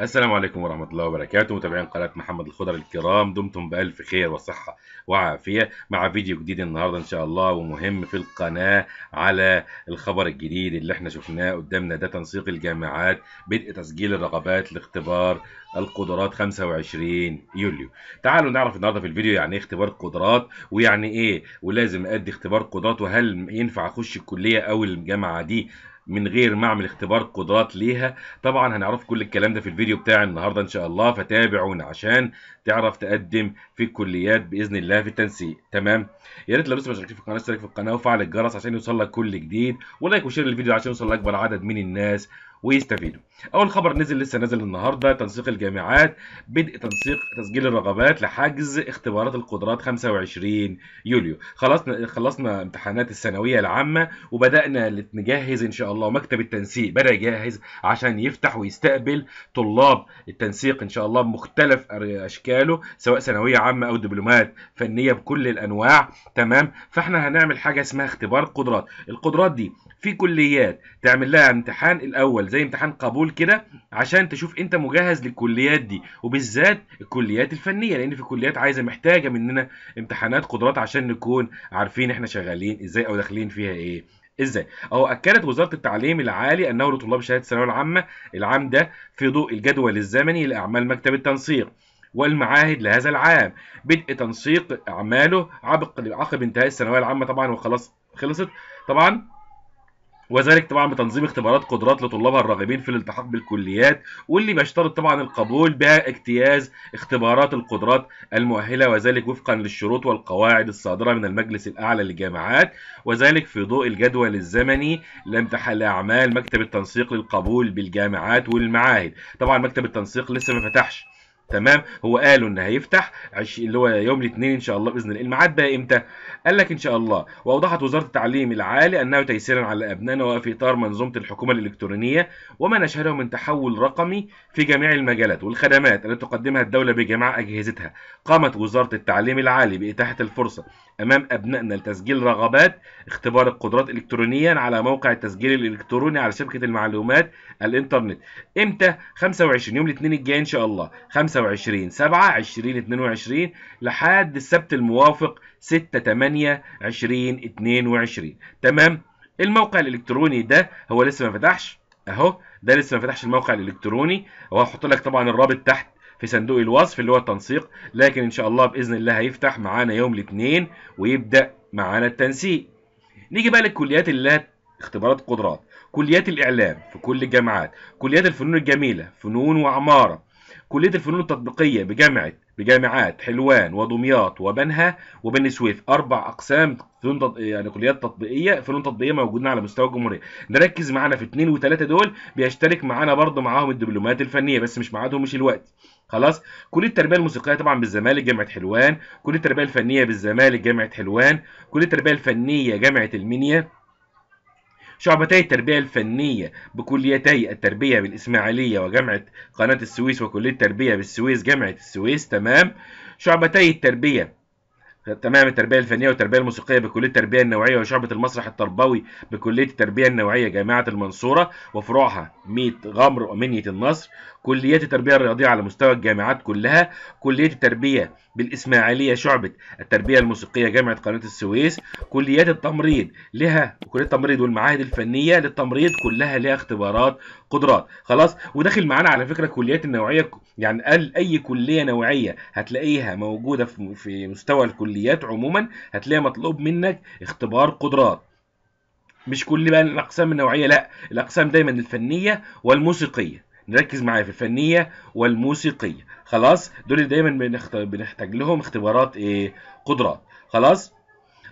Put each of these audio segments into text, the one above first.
السلام عليكم ورحمة الله وبركاته متابعين قناة محمد الخضر الكرام دمتم بألف خير وصحة وعافية مع فيديو جديد النهاردة إن شاء الله ومهم في القناة على الخبر الجديد اللي احنا شفناه قدامنا ده تنسيق الجامعات بدء تسجيل الرغبات لاختبار القدرات 25 يوليو تعالوا نعرف النهارده في الفيديو يعني ايه اختبار قدرات ويعني ايه ولازم ادي اختبار قدرات وهل ينفع اخش الكليه او الجامعه دي من غير ما اعمل اختبار قدرات ليها طبعا هنعرف كل الكلام ده في الفيديو بتاع النهارده ان شاء الله فتابعونا عشان تعرف تقدم في الكليات باذن الله في التنسيق تمام يا ريت لو لسه مش في القناه اشترك في القناه وفعل الجرس عشان يوصل لك كل جديد ولايك وشير للفيديو عشان يوصل لاكبر عدد من الناس ويستفيدوا اول خبر نزل لسه نازل النهارده تنسيق الجامعات بدء تنسيق تسجيل الرغبات لحجز اختبارات القدرات 25 يوليو خلصنا خلصنا امتحانات الثانويه العامه وبدانا نجهز ان شاء الله مكتب التنسيق بدا يجهز عشان يفتح ويستقبل طلاب التنسيق ان شاء الله بمختلف اشكاله سواء ثانويه عامه او دبلومات فنيه بكل الانواع تمام فاحنا هنعمل حاجه اسمها اختبار قدرات القدرات دي في كليات تعمل لها امتحان الاول زي امتحان قبول كده عشان تشوف انت مجهز للكليات دي وبالذات الكليات الفنيه لان في كليات عايزه محتاجه مننا امتحانات قدرات عشان نكون عارفين احنا شغالين ازاي او داخلين فيها ايه ازاي؟ اهو اكدت وزاره التعليم العالي انه لطلاب شهاده الثانويه العامه العام ده في ضوء الجدول الزمني لاعمال مكتب التنسيق والمعاهد لهذا العام بدء تنسيق اعماله عقب انتهاء الثانويه العامه طبعا وخلاص خلصت طبعا وذلك طبعا بتنظيم اختبارات قدرات لطلابها الراغبين في الالتحاق بالكليات واللي بيشترط طبعا القبول باجتياز اختبارات القدرات المؤهله وذلك وفقا للشروط والقواعد الصادره من المجلس الاعلى للجامعات وذلك في ضوء الجدول الزمني اعمال مكتب التنسيق للقبول بالجامعات والمعاهد طبعا مكتب التنسيق لسه ما فتحش تمام هو قالوا ان هيفتح اللي هو يوم الاثنين ان شاء الله باذن الله الميعاد بقى امتى قال لك ان شاء الله واوضحت وزاره التعليم العالي انه تيسيرا على ابنائنا وفي اطار منظومه الحكومه الالكترونيه وما نشهده من تحول رقمي في جميع المجالات والخدمات التي تقدمها الدوله بجميع اجهزتها قامت وزاره التعليم العالي باتاحه الفرصه امام ابنائنا لتسجيل رغبات اختبار القدرات الكترونيا على موقع التسجيل الالكتروني على شبكه المعلومات الانترنت امتى 25 يوم الاثنين الجاي ان شاء الله 25 7 2022 لحد السبت الموافق 6 8 2022 تمام الموقع الالكتروني ده هو لسه ما فتحش اهو ده لسه ما فتحش الموقع الالكتروني وهحط لك طبعا الرابط تحت في صندوق الوصف اللي هو التنسيق لكن ان شاء الله باذن الله هيفتح معانا يوم الاثنين ويبدا معانا التنسيق نيجي بقى للكليات اللي لها اختبارات قدرات كليات الاعلام في كل الجامعات كليات الفنون الجميله فنون وعماره كلية الفنون التطبيقية بجامعة بجامعات حلوان ودمياط وبنها وبني سويف أربع أقسام فنون تط... يعني كليات تطبيقية فنون تطبيقية موجودين على مستوى الجمهورية نركز معانا في اثنين وثلاثة دول بيشترك معانا برضه معاهم الدبلومات الفنية بس مش ميعادهم مش الوقت خلاص كليه التربيه الموسيقيه طبعا بالزمالك جامعه حلوان كليه التربيه الفنيه بالزمالك جامعه حلوان كليه التربيه الفنيه جامعه المنيا شعبتي التربية الفنية بكليتي التربية بالإسماعيلية وجامعة قناة السويس وكلية التربية بالسويس جامعة السويس تمام شعبتي التربية تمام التربيه الفنيه والتربيه الموسيقيه بكليه التربيه النوعيه وشعبه المسرح التربوي بكليه التربيه النوعيه جامعه المنصوره وفروعها ميت غمر ومنيه النصر كليات التربيه الرياضيه على مستوى الجامعات كلها كليه التربيه بالاسماعيليه شعبه التربيه الموسيقيه جامعه قناه السويس كليات التمريض لها كليه التمريض والمعاهد الفنيه للتمريض كلها لها اختبارات قدرات خلاص وداخل معانا على فكره كليات النوعيه يعني قال اي كليه نوعيه هتلاقيها موجوده في مستوى الكليه الكليات عموما هتلاقي مطلوب منك اختبار قدرات مش كل بقى الاقسام النوعيه لا الاقسام دايما الفنيه والموسيقيه نركز معايا في الفنيه والموسيقيه خلاص دول دايما بنحتاج لهم اختبارات ايه قدرات خلاص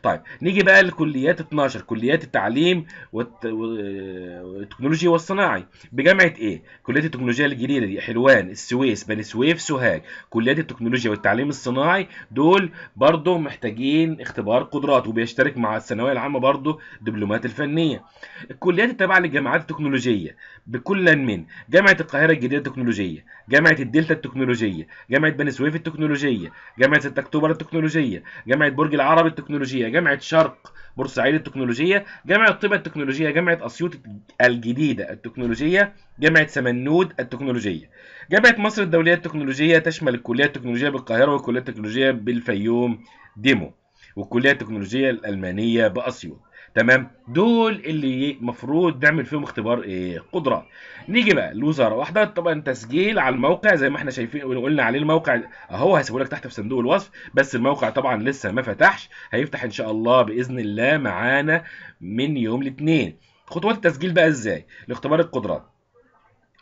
طيب نيجي بقى لكليات 12 كليات التعليم والتكنولوجيا والصناعي بجامعه ايه كليه التكنولوجيا الجديده دي حلوان السويس بني سويف سوهاج كليات التكنولوجيا والتعليم الصناعي دول برضو محتاجين اختبار قدرات وبيشترك مع الثانويه العامه برضو دبلومات الفنيه الكليات التابعه للجامعات التكنولوجيه بكل من جامعه القاهره الجديده التكنولوجيه جامعه الدلتا التكنولوجيه جامعه بني سويف التكنولوجيه جامعه 6 اكتوبر التكنولوجيه جامعه برج العرب التكنولوجيه جامعه شرق بورسعيد التكنولوجيه جامعه طيبه التكنولوجيه جامعه اسيوط الجديده التكنولوجيه جامعه سمنود التكنولوجيه جامعه مصر الدوليه التكنولوجيه تشمل الكليه التكنولوجيه بالقاهره والكليه التكنولوجيه بالفيوم ديمو والكليه التكنولوجيه الالمانيه باسيوط تمام دول اللي المفروض نعمل فيهم اختبار ايه قدرات نيجي بقى الوزارة واحده طبعا تسجيل على الموقع زي ما احنا شايفين قلنا عليه الموقع اهو هسيبه لك تحت في صندوق الوصف بس الموقع طبعا لسه ما فتحش هيفتح ان شاء الله باذن الله معانا من يوم الاثنين خطوات التسجيل بقى ازاي لاختبار القدرات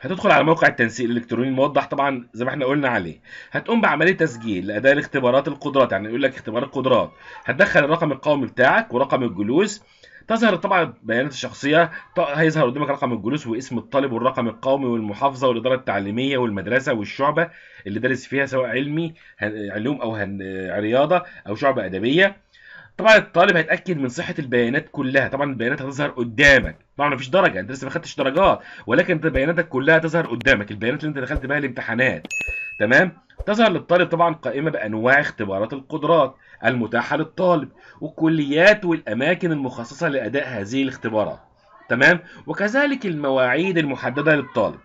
هتدخل على موقع التنسيق الالكتروني الموضح طبعا زي ما احنا قلنا عليه هتقوم بعمليه تسجيل لاداء الاختبارات القدرات يعني يقول لك اختبار القدرات هتدخل الرقم القومي بتاعك ورقم الجلوس تظهر طبعا بيانات الشخصيه هيظهر قدامك رقم الجلوس واسم الطالب والرقم القومي والمحافظه والاداره التعليميه والمدرسه والشعبه اللي دارس فيها سواء علمي علوم او رياضه او شعبه ادبيه طبعا الطالب هيتاكد من صحه البيانات كلها طبعا البيانات هتظهر قدامك طبعا مفيش درجه انت لسه ما خدتش درجات ولكن انت بياناتك كلها تظهر قدامك البيانات اللي انت دخلت بها الامتحانات تمام تظهر للطالب طبعا قائمه بانواع اختبارات القدرات المتاحة للطالب والكليات والأماكن المخصصة لأداء هذه الاختبارات تمام وكذلك المواعيد المحددة للطالب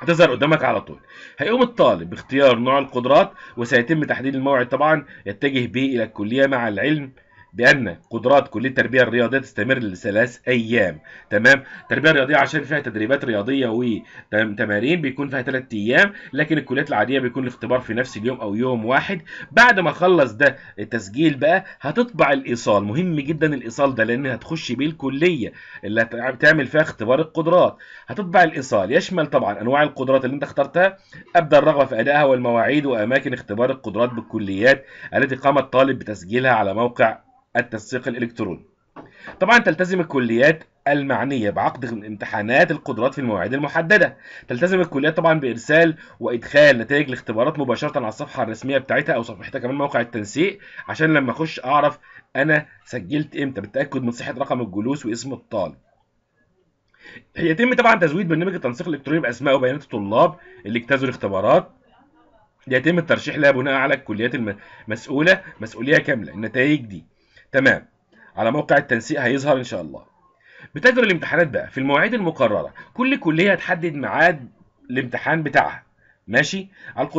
هتظهر قدامك على طول هيقوم الطالب باختيار نوع القدرات وسيتم تحديد الموعد طبعا يتجه به الى الكليه مع العلم بان قدرات كليه التربيه الرياضيه تستمر لثلاث ايام تمام التربيه الرياضيه عشان فيها تدريبات رياضيه وتمارين بيكون فيها ثلاث ايام لكن الكليات العاديه بيكون الاختبار في نفس اليوم او يوم واحد بعد ما اخلص ده التسجيل بقى هتطبع الايصال مهم جدا الايصال ده لان هتخش بيه الكليه اللي هتعمل فيها اختبار القدرات هتطبع الايصال يشمل طبعا انواع القدرات اللي انت اخترتها ابدا الرغبه في ادائها والمواعيد واماكن اختبار القدرات بالكليات التي قام الطالب بتسجيلها على موقع التنسيق الإلكتروني طبعا تلتزم الكليات المعنية بعقد امتحانات القدرات في المواعيد المحددة تلتزم الكليات طبعا بإرسال وإدخال نتائج الاختبارات مباشرة على الصفحة الرسمية بتاعتها أو صفحتها كمان موقع التنسيق عشان لما أخش أعرف أنا سجلت إمتى بالتأكد من صحة رقم الجلوس واسم الطالب يتم طبعا تزويد برنامج التنسيق الالكتروني باسماء وبيانات الطلاب اللي اجتازوا الاختبارات يتم الترشيح لها بناء على الكليات المسؤوله مسؤوليه كامله النتائج دي تمام على موقع التنسيق هيظهر ان شاء الله بتجري الامتحانات بقى في المواعيد المقرره كل كليه هتحدد ميعاد الامتحان بتاعها ماشي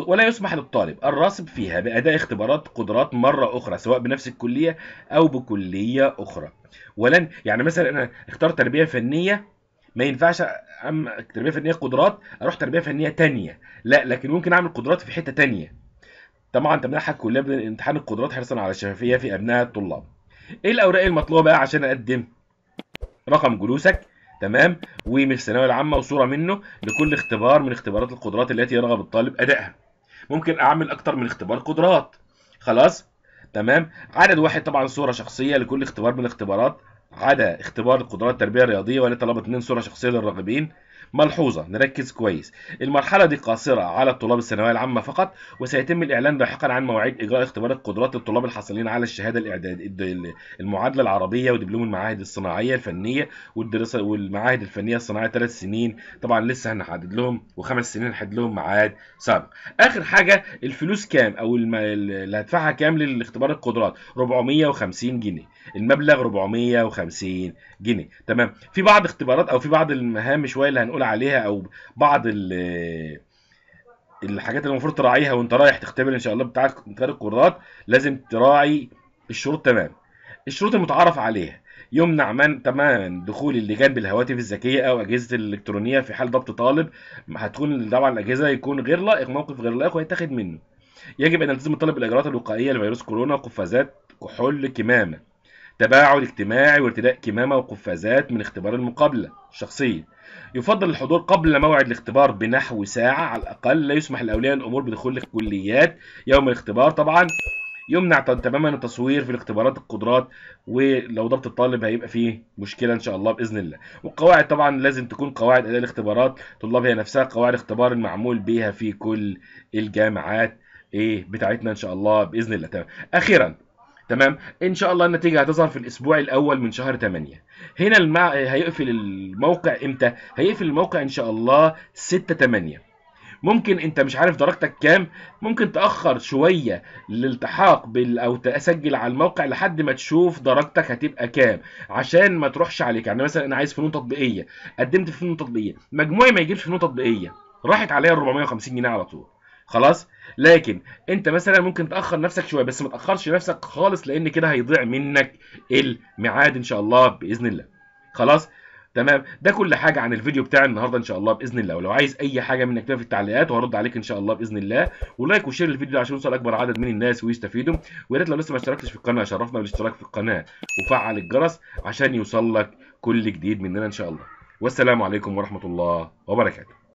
ولا يسمح للطالب الراسب فيها باداء اختبارات قدرات مره اخرى سواء بنفس الكليه او بكليه اخرى ولن يعني مثلا انا اخترت تربيه فنيه ما ينفعش ام تربيه فنيه قدرات اروح تربيه فنيه ثانيه لا لكن ممكن اعمل قدرات في حته ثانيه طبعا تمنحها الكليه بامتحان القدرات حرصا على الشفافيه في ابناء الطلاب ايه الاوراق المطلوبه بقى عشان اقدم رقم جلوسك تمام ومن الثانويه العامه وصوره منه لكل اختبار من اختبارات القدرات التي يرغب الطالب ادائها ممكن اعمل اكتر من اختبار قدرات خلاص تمام عدد واحد طبعا صوره شخصيه لكل اختبار من الاختبارات على اختبار القدرات التربيه الرياضيه طلبت اثنين صوره شخصيه للراغبين ملحوظه نركز كويس المرحله دي قاصره على طلاب الثانويه العامه فقط وسيتم الاعلان لاحقا عن مواعيد اجراء اختبار القدرات للطلاب الحاصلين على الشهاده الاعداد المعادله العربيه ودبلوم المعاهد الصناعيه الفنيه والدراسه والمعاهد الفنيه الصناعيه ثلاث سنين طبعا لسه هنحدد لهم وخمس سنين هنحدد لهم معاد سابق اخر حاجه الفلوس كام او الم... اللي هدفعها كام للاختبار القدرات 450 جنيه المبلغ 450 50 جنيه تمام في بعض اختبارات او في بعض المهام شويه اللي هنقول عليها او بعض آه، الحاجات اللي المفروض تراعيها وانت رايح تختبر ان شاء الله بتاعك انتخاب القارات لازم تراعي الشروط تمام الشروط المتعارف عليها يمنع من تماما دخول اللجان بالهواتف الذكيه او اجهزه الالكترونيه في حال ضبط طالب هتكون طبعا الاجهزه يكون غير لائق موقف غير لائق وهيتاخد منه يجب ان يلتزم الطالب بالاجراءات الوقائيه لفيروس كورونا قفازات كحول كمامه تباعد اجتماعي وارتداء كمامة وقفازات من اختبار المقابلة الشخصية يفضل الحضور قبل موعد الاختبار بنحو ساعة على الأقل لا يسمح لأولياء الأمور بدخول الكليات يوم الاختبار طبعا يمنع تماما التصوير في الاختبارات القدرات ولو ضبط الطالب هيبقى فيه مشكله ان شاء الله باذن الله والقواعد طبعا لازم تكون قواعد اداء الاختبارات طلاب هي نفسها قواعد اختبار المعمول بها في كل الجامعات ايه بتاعتنا ان شاء الله باذن الله تمام اخيرا تمام ان شاء الله النتيجه هتظهر في الاسبوع الاول من شهر 8 هنا المع... هيقفل الموقع امتى هيقفل الموقع ان شاء الله 6 8 ممكن انت مش عارف درجتك كام ممكن تاخر شويه للالتحاق بال او تسجل على الموقع لحد ما تشوف درجتك هتبقى كام عشان ما تروحش عليك يعني مثلا انا عايز فنون تطبيقيه قدمت في فنون تطبيقيه مجموعي ما يجيبش فنون تطبيقيه راحت عليا ال 450 جنيه على طول خلاص لكن انت مثلا ممكن تاخر نفسك شويه بس ما تاخرش نفسك خالص لان كده هيضيع منك الميعاد ان شاء الله باذن الله خلاص تمام ده كل حاجه عن الفيديو بتاع النهارده ان شاء الله باذن الله ولو عايز اي حاجه منك في التعليقات وهرد عليك ان شاء الله باذن الله ولايك وشير الفيديو ده عشان يوصل اكبر عدد من الناس ويستفيدوا ويا ريت لو لسه ما اشتركتش في القناه شرفنا بالاشتراك في القناه وفعل الجرس عشان يوصل لك كل جديد مننا ان شاء الله والسلام عليكم ورحمه الله وبركاته